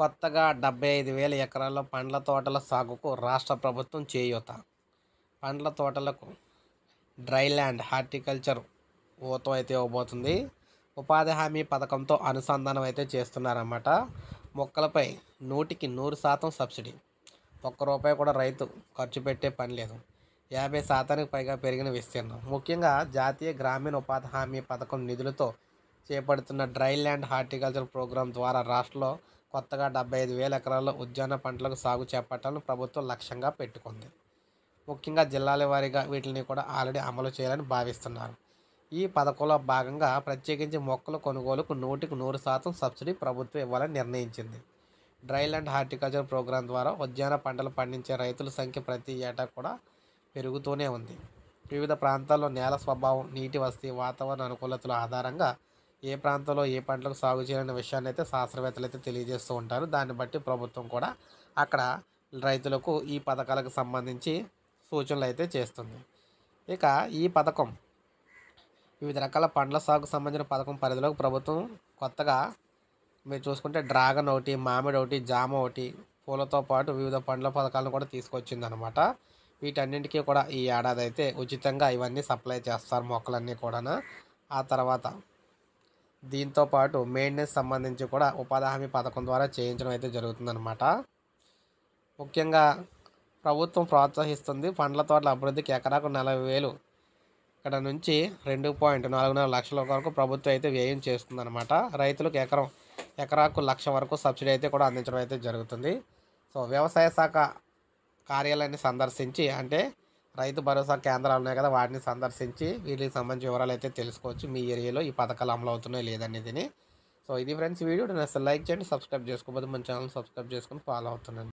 కొత్తగా డెబ్బై ఐదు వేల ఎకరాల్లో పండ్ల తోటల సాగుకు రాష్ట్ర ప్రభుత్వం చేయూత పండ్ల తోటలకు డ్రై ల్యాండ్ హార్టికల్చర్ ఓతో అయితే ఇవ్వబోతుంది ఉపాధి హామీ పథకంతో అనుసంధానం అయితే చేస్తున్నారన్నమాట మొక్కలపై నూటికి నూరు శాతం సబ్సిడీ ఒక్క రూపాయి కూడా రైతు ఖర్చు పెట్టే పని లేదు యాభై శాతానికి పైగా పెరిగిన విస్తీర్ణం ముఖ్యంగా జాతీయ గ్రామీణ ఉపాధి హామీ పథకం నిధులతో చేపడుతున్న డ్రై ల్యాండ్ హార్టికల్చర్ ప్రోగ్రాం ద్వారా రాష్ట్రంలో కొత్తగా డెబ్బై ఐదు వేల ఎకరాల్లో ఉద్యాన పంటలకు సాగు చేపట్టాలని ప్రభుత్వం లక్ష్యంగా పెట్టుకుంది ముఖ్యంగా జిల్లాల వారీగా వీటిని కూడా ఆల్రెడీ అమలు చేయాలని భావిస్తున్నారు ఈ పథకంలో భాగంగా ప్రత్యేకించి మొక్కల కొనుగోలుకు నూటికి నూరు శాతం సబ్సిడీ ప్రభుత్వం ఇవ్వాలని నిర్ణయించింది డ్రైల్ అండ్ హార్టికల్చర్ ప్రోగ్రాం ద్వారా ఉద్యాన పంటలు పండించే రైతుల సంఖ్య ప్రతి ఏటా కూడా పెరుగుతూనే ఉంది వివిధ ప్రాంతాల్లో నేల స్వభావం నీటి వసతి వాతావరణ అనుకూలతల ఆధారంగా ఏ ప్రాంతంలో ఏ పంటలకు సాగు చేయాలనే విషయాన్ని అయితే శాస్త్రవేత్తలు అయితే తెలియజేస్తూ ఉంటారు దాన్ని బట్టి ప్రభుత్వం కూడా అక్కడ రైతులకు ఈ పథకాలకు సంబంధించి సూచనలు అయితే చేస్తుంది ఇక ఈ పథకం వివిధ రకాల పండ్ల సాగుకు సంబంధించిన పథకం పరిధిలోకి ప్రభుత్వం కొత్తగా మీరు చూసుకుంటే డ్రాగన్ ఒకటి మామిడి ఒకటి జామ ఒకటి పూలతో పాటు వివిధ పండ్ల పథకాలను కూడా తీసుకొచ్చిందనమాట వీటన్నింటికీ కూడా ఈ ఏడాది అయితే ఉచితంగా ఇవన్నీ సప్లై చేస్తారు మొక్కలన్నీ కూడా ఆ తర్వాత దీంతోపాటు మెయింటెనెన్స్ సంబంధించి కూడా ఉపాధి హామీ పథకం ద్వారా చేయించడం అయితే జరుగుతుందన్నమాట ముఖ్యంగా ప్రభుత్వం ప్రోత్సహిస్తుంది పండ్ల తోటల అభివృద్ధికి ఎకరాకు నలభై వేలు ఇక్కడ నుంచి రెండు పాయింట్ నాలుగున్నర లక్షల వరకు ప్రభుత్వం అయితే వ్యయం చేస్తుందన్నమాట రైతులకు ఎకరం ఎకరాకు లక్ష వరకు సబ్సిడీ అయితే కూడా అందించడం అయితే జరుగుతుంది సో వ్యవసాయ శాఖ కార్యాలయాన్ని సందర్శించి అంటే రైతు భరోసా కేంద్రాలు ఉన్నాయి కదా వాటిని సందర్శించి వీటికి సంబంధించి వివరాలు అయితే తెలుసుకోవచ్చు మీ ఏరియాలో ఈ పథకాలు అమలు అవుతున్నాయి లేదనేది సో ఇది ఫ్రెండ్స్ వీడియో నేను లైక్ చేయండి సబ్స్క్రైబ్ చేసుకోకపోతే మన ఛానల్ సబ్స్క్రైబ్ చేసుకుని ఫాలో అవుతున్నాను